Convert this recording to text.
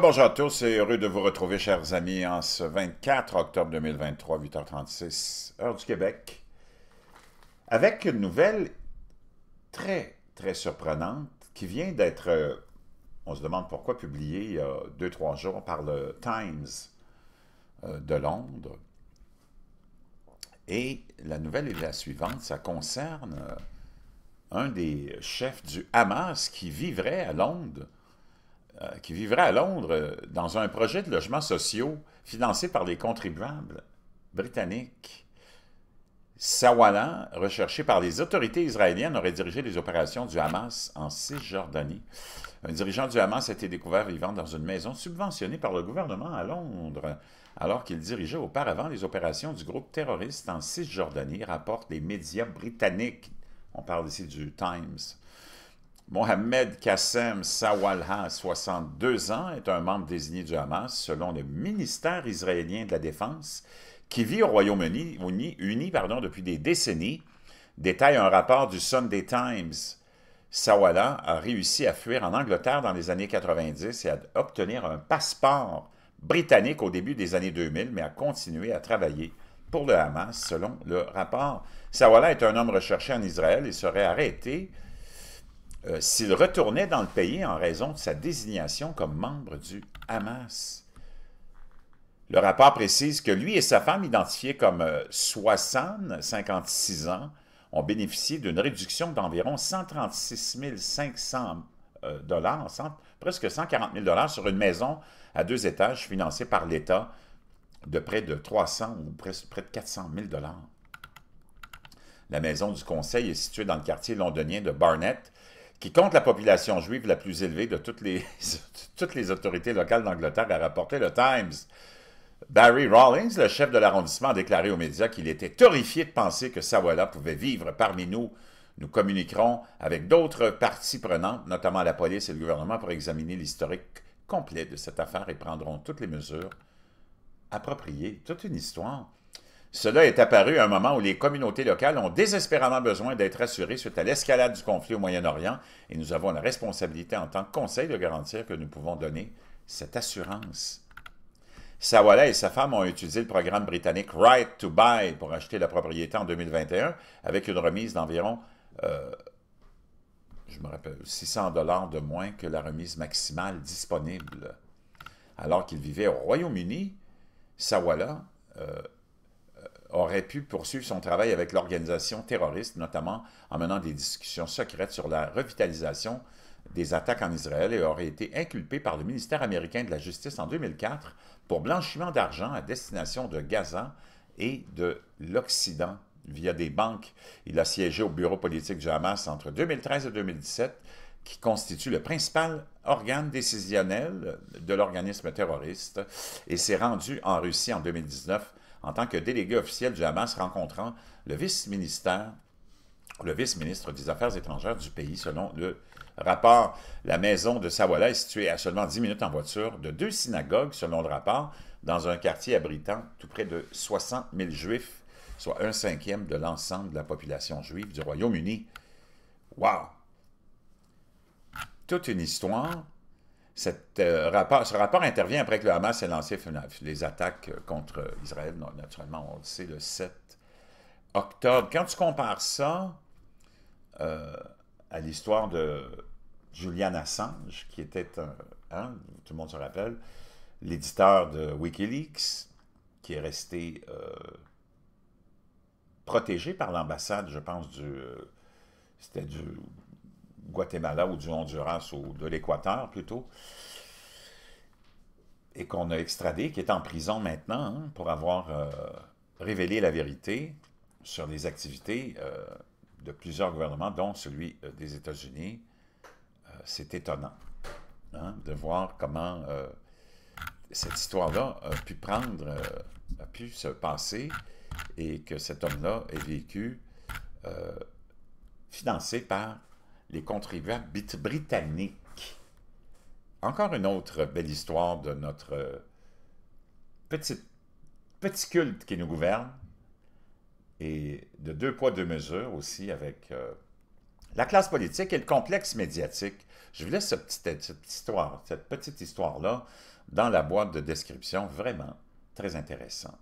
bonjour à tous et heureux de vous retrouver, chers amis, en ce 24 octobre 2023, 8h36, heure du Québec, avec une nouvelle très, très surprenante qui vient d'être, euh, on se demande pourquoi, publiée il y a deux, trois jours par le Times euh, de Londres. Et la nouvelle est la suivante, ça concerne euh, un des chefs du Hamas qui vivrait à Londres euh, qui vivrait à Londres euh, dans un projet de logements sociaux financé par des contribuables britanniques. Sawalan, recherché par les autorités israéliennes, aurait dirigé les opérations du Hamas en Cisjordanie. Un dirigeant du Hamas a été découvert vivant dans une maison subventionnée par le gouvernement à Londres, alors qu'il dirigeait auparavant les opérations du groupe terroriste en Cisjordanie, rapportent les médias britanniques. On parle ici du Times. Mohamed Kassem Sawalha, 62 ans, est un membre désigné du Hamas, selon le ministère israélien de la Défense, qui vit au Royaume-Uni depuis des décennies, détaille un rapport du Sunday Times. Sawalha a réussi à fuir en Angleterre dans les années 90 et à obtenir un passeport britannique au début des années 2000, mais a continué à travailler pour le Hamas, selon le rapport. Sawalha est un homme recherché en Israël et serait arrêté euh, s'il retournait dans le pays en raison de sa désignation comme membre du Hamas. Le rapport précise que lui et sa femme, identifiés comme 60, euh, 56 ans, ont bénéficié d'une réduction d'environ 136 500 euh, dollars, presque 140 000 dollars sur une maison à deux étages financée par l'État de près de 300 ou près de 400 000 dollars. La maison du conseil est située dans le quartier londonien de Barnett, qui compte la population juive la plus élevée de toutes les, toutes les autorités locales d'Angleterre, a rapporté le Times. Barry Rawlings, le chef de l'arrondissement, a déclaré aux médias qu'il était horrifié de penser que Sawala pouvait vivre parmi nous. Nous communiquerons avec d'autres parties prenantes, notamment la police et le gouvernement, pour examiner l'historique complet de cette affaire et prendront toutes les mesures appropriées. Toute une histoire. Cela est apparu à un moment où les communautés locales ont désespérément besoin d'être assurées suite à l'escalade du conflit au Moyen-Orient et nous avons la responsabilité en tant que Conseil de garantir que nous pouvons donner cette assurance. Sawala et sa femme ont utilisé le programme britannique Right to Buy pour acheter la propriété en 2021 avec une remise d'environ, euh, je me rappelle, 600 dollars de moins que la remise maximale disponible. Alors qu'ils vivaient au Royaume-Uni, Sawala... Euh, aurait pu poursuivre son travail avec l'organisation terroriste, notamment en menant des discussions secrètes sur la revitalisation des attaques en Israël et aurait été inculpé par le ministère américain de la Justice en 2004 pour blanchiment d'argent à destination de Gaza et de l'Occident via des banques. Il a siégé au bureau politique du Hamas entre 2013 et 2017, qui constitue le principal organe décisionnel de l'organisme terroriste, et s'est rendu en Russie en 2019 en tant que délégué officiel du Hamas, rencontrant le vice-ministère, le vice-ministre des Affaires étrangères du pays, selon le rapport. La maison de Sawala est située à seulement 10 minutes en voiture de deux synagogues, selon le rapport, dans un quartier abritant tout près de 60 000 juifs, soit un cinquième de l'ensemble de la population juive du Royaume-Uni. Wow! Toute une histoire euh, ce rapport intervient après que le Hamas ait lancé les attaques euh, contre Israël, naturellement, on le sait, le 7 octobre. Quand tu compares ça euh, à l'histoire de Julian Assange, qui était, un, hein, tout le monde se rappelle, l'éditeur de Wikileaks, qui est resté protégé par l'ambassade, je pense, du... C'était du Guatemala ou du Honduras ou de l'Équateur plutôt, et qu'on a extradé, qui est en prison maintenant hein, pour avoir euh, révélé la vérité sur les activités euh, de plusieurs gouvernements, dont celui euh, des États-Unis. C'est étonnant hein, de voir comment cette histoire-là a pu prendre, a pu se passer et que cet homme-là ait vécu, financé par les contribuables britanniques. Encore une autre belle histoire de notre euh, petit, petit culte qui nous gouverne et de deux poids, deux mesures aussi avec euh, la classe politique et le complexe médiatique. Je vous laisse cette petite, cette histoire, cette petite histoire-là dans la boîte de description, vraiment très intéressant.